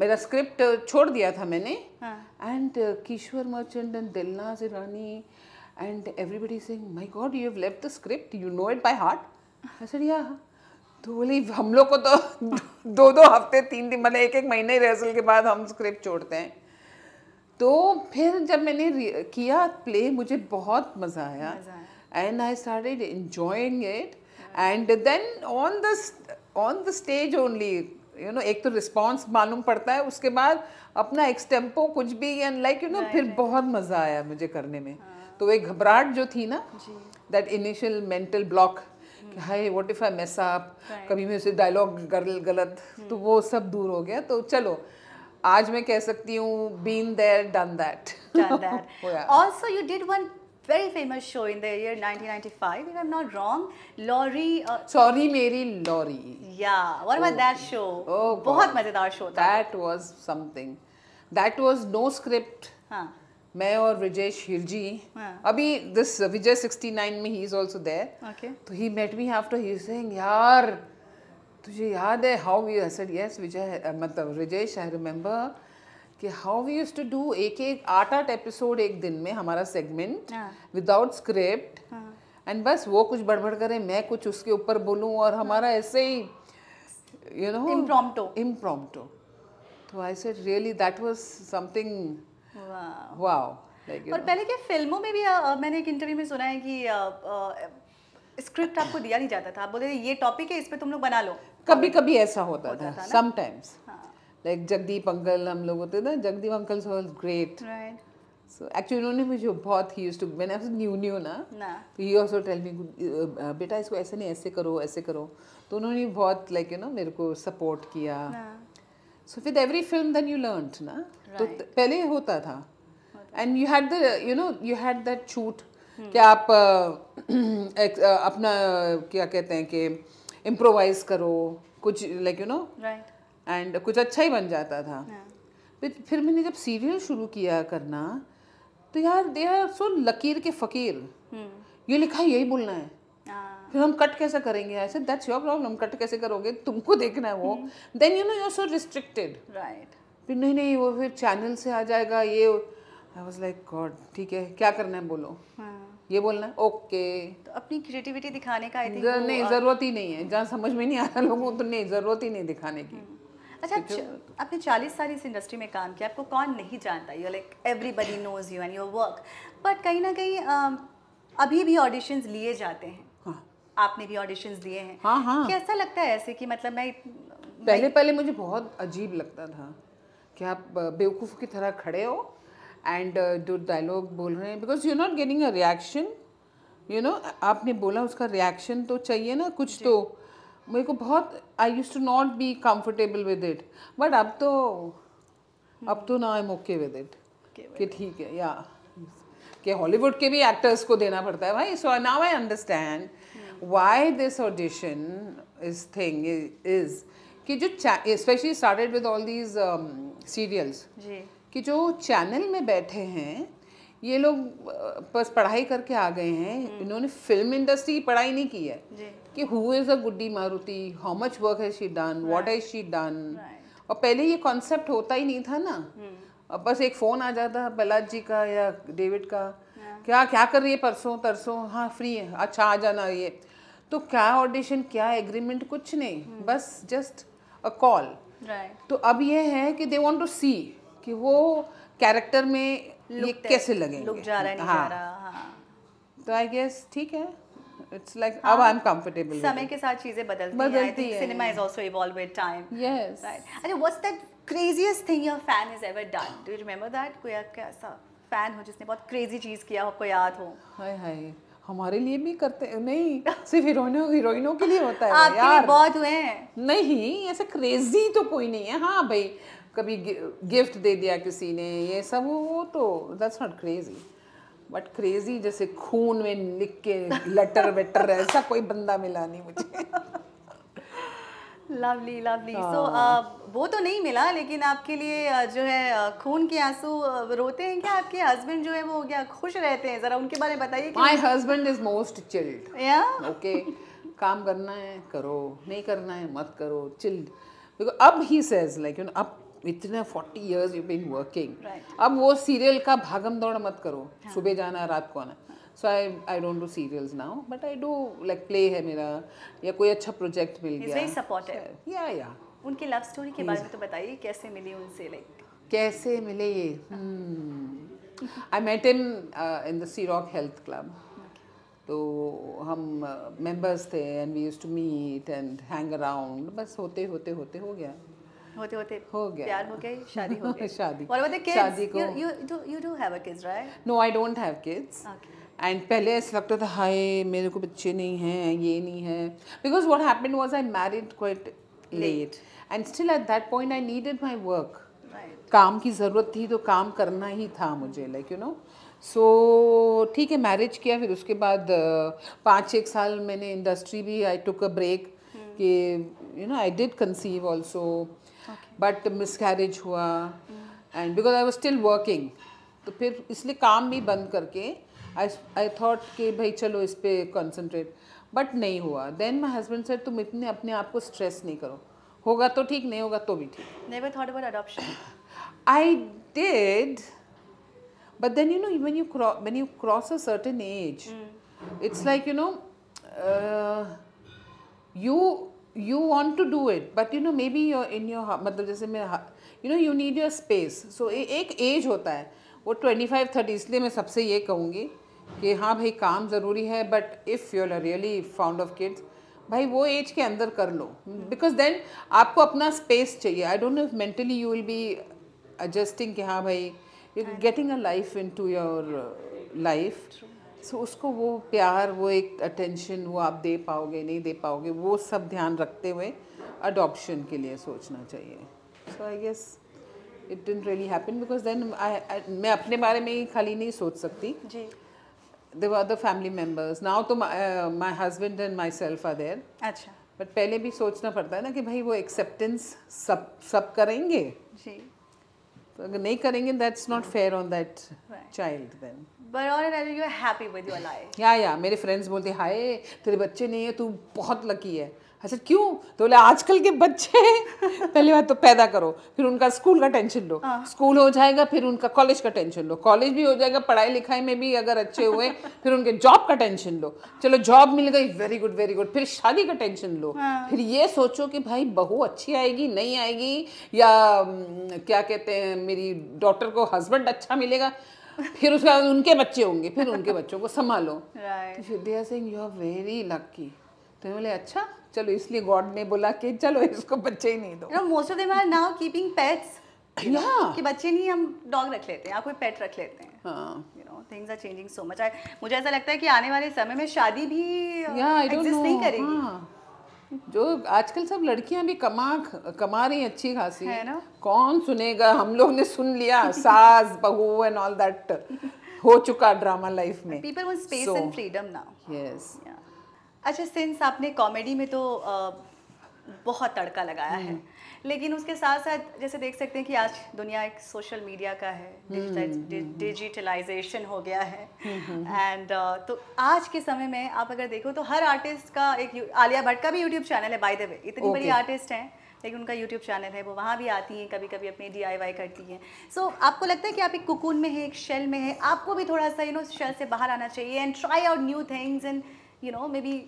मेरा स्क्रिप्ट छोड़ दिया था मैंने एंड हाँ. uh, किशोर मर्चेंट एंड दिलना से रानी and everybody sing my God you have left the script you know it by heart sir या तो बोले हम लोग को तो दो दो हफ्ते तीन दिन मतलब एक एक महीने रिहर्सल के बाद हम स्क्रिप्ट छोड़ते हैं तो फिर जब मैंने किया प्ले मुझे बहुत मज़ा आया and I started enjoying it and then on the on the stage only you know एक तो रिस्पॉन्स मालूम पड़ता है उसके बाद अपना एक्सटेम्पो कुछ भी एंड लाइक यू नो फिर बहुत मज़ा आया मुझे करने में हाँ। तो एक घबराहट जो थी ना दैट इनिशियल मेंटल ब्लॉक हाय what if I mess up कभी मैं उसे डायलॉग गलत हम्म। तो वो सब दूर हो गया तो चलो आज मैं कह सकती हूँ been there done that also you did one very famous show in the year 1995, if I'm not wrong. Laurie. Uh, Sorry, Mary Laurie. Yeah. What about oh, that show? Oh, बहुत मजेदार show था. That was something. That was no script. हाँ. मैं और विजय शिरजी हाँ. अभी दिस विजय 69 में he is also there okay तो he met me after he saying यार तुझे याद है how we said yes Vijay मतलब रिजेश आई रिमेंबर कि how we use to do एक एक आठ आठ एपिसोड एक दिन में हमारा सेगमेंट विदाउट स्क्रिप्ट एंड बस वो कुछ बड़बड़ करे मैं कुछ उसके ऊपर बोलूं और हाँ। हमारा ऐसे ही यू नो इम्प्रोम्प्टो इम्प्रोम्प्टो तो I said really that was something wow और पहले क्या फिल्मों में भी आ, मैंने एक इंटरव्यू में सुना है कि आ, आ, स्क्रिप्ट आपको दिया नहीं जाता था आप बोले ये टॉपिक है इस पर तुम लोग बना लो कभी कभी ऐसा होता, था समटाइम्स लाइक हाँ। जगदीप अंकल हम लोग होते थे Jagdeep uncle great so actually उन्होंने मुझे बहुत ही यूज टू मैंने आपसे न्यू न्यू ना तो ही ऑल्सो टेल मी बेटा इसको ऐसे नहीं ऐसे करो ऐसे करो तो उन्होंने बहुत लाइक यू नो मेरे को सपोर्ट किया so with every film then you learn ना तो पहले होता था and you had the you know you had that छूट कि आप एक, अपना क्या कहते हैं कि इम्प्रोवाइज करो कुछ लाइक यू नो एंड कुछ अच्छा ही बन जाता था yeah. फिर मैंने जब सीरियल शुरू किया करना तो यार दे आर सो लकीर के फ़कीर hmm. ये लिखा है यही बोलना है ah. फिर हम कट कैसे करेंगे ऐसे दैट्स योर प्रॉब्लम कट कैसे करोगे तुमको देखना है वो then you know you are so restricted right फिर नहीं नहीं वो फिर चैनल से आ जाएगा ये आई वॉज लाइक गॉड ठीक है क्या करना है बोलो हाँ. ये बोलना है ओके तो अपनी क्रिएटिविटी दिखाने का आई थिंक नहीं ज़रूरत ही नहीं है जहाँ समझ में नहीं आ रहा लोगों तो नहीं ज़रूरत ही नहीं दिखाने की हम्म। अच्छा आपने चालीस साल इस इंडस्ट्री में काम किया आपको कौन नहीं जानता you like everybody knows you and your work but कहीं ना कहीं अभी भी ऑडिशंस लिए जाते हैं हाँ। आपने भी ऑडिशंस लिए हैं हाँ हाँ कैसा लगता है ऐसे कि मतलब मैं पहले मैं... पहले मुझे बहुत अजीब लगता था कि आप बेवकूफ़ की तरह खड़े हो एंड uh, जो डायलॉग बोल रहे हैं because you not getting a reaction you know आपने बोला उसका रिएक्शन तो चाहिए ना कुछ तो मेरे को बहुत I use to not be comfortable with it but अब तो अब तो ना I am okay with it कि ठीक है या कि हॉलीवुड के भी एक्टर्स को देना पड़ता है भाई so now I understand why this audition is thing is कि जो specially started with all these serials कि जो चैनल में बैठे हैं ये लोग बस पढ़ाई करके आ गए हैं हम्म। इन्होंने फिल्म इंडस्ट्री की पढ़ाई नहीं की है कि who is a Guddi Maruti how much work है she done what is she done और पहले ये कॉन्सेप्ट होता ही नहीं था ना हम्म। अब बस एक फ़ोन आ जाता बलाज जी का या डेविड का हाँ। क्या क्या कर रही है परसों तरसों हाँ फ्री है अच्छा आ जाना ये तो क्या ऑडिशन क्या एग्रीमेंट कुछ नहीं हम्म। बस जस्ट अ कॉल तो अब ये है कि दे वांट टू सी कि वो कैरेक्टर में ये कैसे लगे लुक जा रहा है हाँ, हाँ तो आई गेस ठीक है इट्स लाइक हाँ, अब आई एम कंफर्टेबल समय के साथ चीजें बदलती, बदलती हैं cinema is also evolve with time yes right अच्छा what's that craziest thing your fan has ever done do you remember that कोई आपका ऐसा फैन हो जिसने बहुत क्रेजी चीज किया हो आपको याद हो हाय हाय हमारे लिए भी करते नहीं सिर्फ हीरोइनों हीरोइनों के लिए होता है आपके यार बहुत हुए हैं नहीं ऐसे क्रेजी तो कोई नहीं है हाँ भाई कभी गिफ्ट दे दिया किसी ने ये सब वो तो that's not crazy but crazy जैसे खून में लिख के लटर वेटर ऐसा कोई बंदा मिला नहीं मुझे लवली लवली सो वो तो नहीं मिला लेकिन आपके लिए uh, जो है uh, खून के आंसू uh, रोते हैं क्या आपके हस्बैंड जो है वो क्या खुश रहते हैं जरा उनके बारे में बताइए my husband is most chilled yeah okay काम करना है करो नहीं करना है मत करो चिल्ड बिकॉज अब ही सेज लाइक यू अब इतने forty years you been working अब वो सीरियल का भागम दौड़ मत करो हाँ. सुबह जाना रात को आना so I I don't do serials now but I do like play है मेरा या कोई अच्छा प्रोजेक्ट मिल गया सपोर्टिव या या उनकी लव स्टोरी के बारे में तो बताइए कैसे मिली उनसे लाइक कैसे मिले ये I met him in the Sea Rock health club तो हम मेंबर्स uh, थे and we use to meet and hang around बस होते होते होते हो गया होते होते हो गया प्यार हो गई शादी हो गई शादी और बताइए किड्स शादी को you do have a kids right no I don't have kids and पहले ऐसा लगता तो था हाय मेरे को बच्चे नहीं हैं ये नहीं है because what happen was I married quite late and still at that point I needed my work काम की ज़रूरत थी तो काम करना ही था मुझे लाइक यू नो सो ठीक है मैरिज किया फिर उसके बाद पाँच एक साल मैंने इंडस्ट्री भी आई टुक अ ब्रेक कि you know I did conceive also but miscarriage हुआ and because I was still working तो फिर इसलिए काम भी बंद करके आई आई थॉट कि भाई चलो इस पर कॉन्सेंट्रेट बट नहीं हुआ देन माई हस्बैंड सर तुम इतने अपने आप को स्ट्रेस नहीं करो होगा तो ठीक नहीं होगा तो भी ठीक I did but then you know when you cro- you cross a certain age it's like you know you you want to do it but you know maybe your in your मतलब जैसे मैं you know you need your space so एक एज होता है वो ट्वेंटी फाइव थर्टी इसलिए मैं सबसे ये कहूँगी कि हाँ भाई काम ज़रूरी है but if you are really fond of kids भाई वो एज के अंदर कर लो बिकॉज देन आपको अपना स्पेस चाहिए I don't know mentally you will be adjusting कि हाँ भाई you getting a life into your life so so, उसको वो प्यार वो एक अटेंशन वो आप दे पाओगे नहीं दे पाओगे वो सब ध्यान रखते हुए अडोप्शन के लिए सोचना चाहिए so I guess it didn't really happen because then मैं अपने बारे में ही खाली नहीं सोच सकती जी there other family members now तो my husband and myself are there अच्छा बट पहले भी सोचना पड़ता है ना कि भाई वो एक्सेप्टेंस सब सब करेंगे जी तो अगर नहीं करेंगे that's not fair on that child then but all and you are happy with your life yeah मेरे फ्रेंड्स बोलते हाय तेरे बच्चे नहीं है तू बहुत लकी है अच्छा क्यों तो बोले आजकल के बच्चे पहले बात तो पैदा करो फिर उनका स्कूल का टेंशन लो स्कूल हाँ। हो जाएगा फिर उनका कॉलेज का टेंशन लो कॉलेज भी हो जाएगा पढ़ाई लिखाई में भी अगर अच्छे हुए फिर उनके जॉब का टेंशन लो चलो जॉब मिल गई वेरी गुड वेरी गुड फिर शादी का टेंशन लो हाँ। फिर ये सोचो कि भाई बहू अच्छी आएगी नहीं आएगी या क्या कहते हैं मेरी डॉटर को हस्बैंड अच्छा मिलेगा फिर उसके बाद उनके बच्चे होंगे फिर उनके बच्चों को संभालो दे सिंह यू आर वेरी लक्की तो, तो बोले अच्छा चलो इसलिए गॉड ने बोला कि चलो इसको बच्चे ही नहीं दो most of are now keeping pets कि बच्चे नहीं हम डॉग रख लेते हैं या कोई पेट रख लेते हैं things are changing so much मुझे ऐसा लगता है कि आने वाले समय में शादी भी एग्जिस्ट uh, नहीं करेगी हाँ। जो आजकल सब लड़कियां भी कमा कमा रही अच्छी खासी है ना कौन सुनेगा हम लोग ने सुन लिया सास बहू एंड ऑल दैट हो चुका ड्रामा लाइफ में people want space and freedom now yes अच्छा सिंस आपने कॉमेडी में तो बहुत तड़का लगाया है हम्म। लेकिन उसके साथ साथ जैसे देख सकते हैं कि आज दुनिया एक सोशल मीडिया का है डिजिटलाइजेशन हम्म, हम्म, हम्म। हो गया है एंड uh, तो आज के समय में आप अगर देखो तो हर आर्टिस्ट का एक आलिया भट्ट का भी यूट्यूब चैनल है बाई द वे इतनी okay. बड़ी आर्टिस्ट हैं लेकिन उनका यूट्यूब चैनल है वो वहाँ भी आती हैं कभी कभी अपनी डी करती हैं सो so, आपको लगता है कि आप एक कुकून में है एक शेल में है आपको भी थोड़ा सा यू नो शेल से बाहर आना चाहिए and try out new things and you know maybe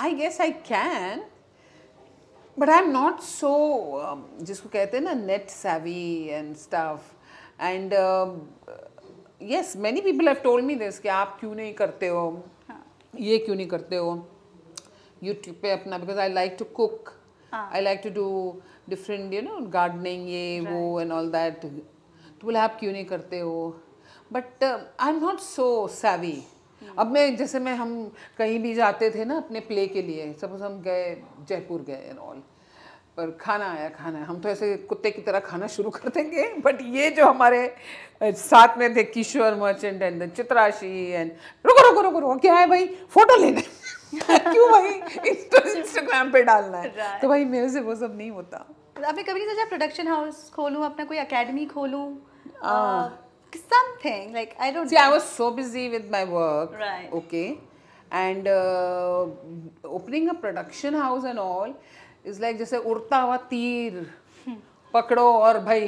I guess I can but I am not so जिसको कहते हैं ना net savvy and stuff and yes many people have told me this कि आप क्यों नहीं करते हो हाँ। ये क्यों नहीं करते हो यूट्यूब पे अपना because I like to cook I like to do different you know gardening ये वो एंड ऑल दैट तो, तो बोले आप क्यों नहीं करते हो but I am not so savvy hmm. अब मैं जैसे मैं हम कहीं भी जाते थे ना अपने प्ले के लिए सपोज हम गए जयपुर गए एंड ऑल पर खाना आया खाना हम तो ऐसे कुत्ते की तरह खाना शुरू कर देंगे बट ये जो हमारे साथ में थे किशोर मर्चेंट एंड चित्राशी एंड रुको रुको रुको रुको क्या है भाई फोटो लेना क्यों भाई इंस्टाग्राम पे डालना है तो भाई मेरे से वो सब नहीं होता आपने कभी नहीं सोचा प्रोडक्शन हाउस खोलूँ अपना कोई अकेडमी खोलूँ हाँ। something like i don't see know. i was so busy with my work right okay and uh, opening a production house and all is like जैसे उड़ता हुआ तीर पकड़ो और भाई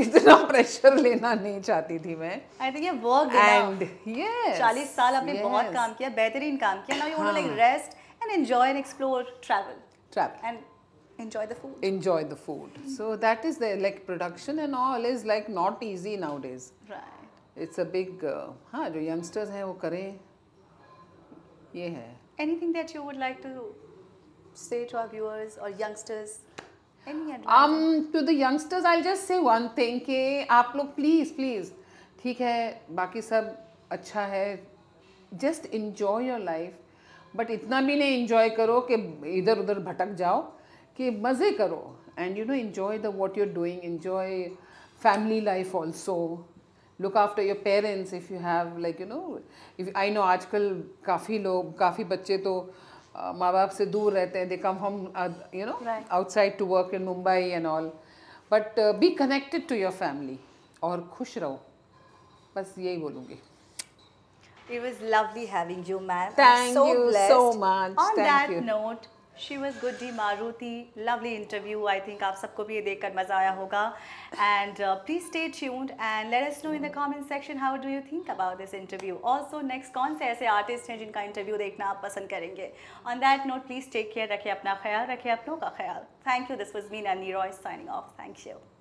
इतना प्रेशर लेना नहीं चाहती थी मैं आई थिंक ये वर्क एंड यस 40 साल आपने yes. बहुत काम किया बेहतरीन काम किया now you want to like rest and enjoy and explore travel travel and enjoy the food enjoy the food mm -hmm. so that is the like production and all is like not easy nowadays right it's a big uh, हाँ जो youngsters हैं wo kare. Ye hai. anything that you would like to say to our viewers or youngsters um to the youngsters I'll just say one thing के आप लोग please please ठीक है बाकी सब अच्छा है just enjoy your life but इतना भी नहीं इन्जॉय करो कि इधर उधर भटक जाओ कि मज़े करो and you know enjoy the what you're doing enjoy family life also look after your parents if you have like you know if I know आजकल काफ़ी लोग काफ़ी बच्चे तो माँ बाप से दूर रहते हैं दे कम हम you know outside to work in Mumbai and all but be connected to your family और खुश रहो बस यही बोलूँगी It was lovely having you, ma'am. Thank so you blessed. so much. On Thank that you. note, she was good D मारुति लवली इंटरव्यू आई थिंक आप सबको भी ये देखकर मज़ा आया होगा and please stay tuned and let us know in the comment section how do you think about this interview also next कौन से ऐसे आर्टिस्ट हैं जिनका इंटरव्यू देखना आप पसंद करेंगे on that note please take care रखिए अपना ख्याल रखिए अपनों का ख्याल थैंक यू दिस वॉज मीन and Roy signing off thank you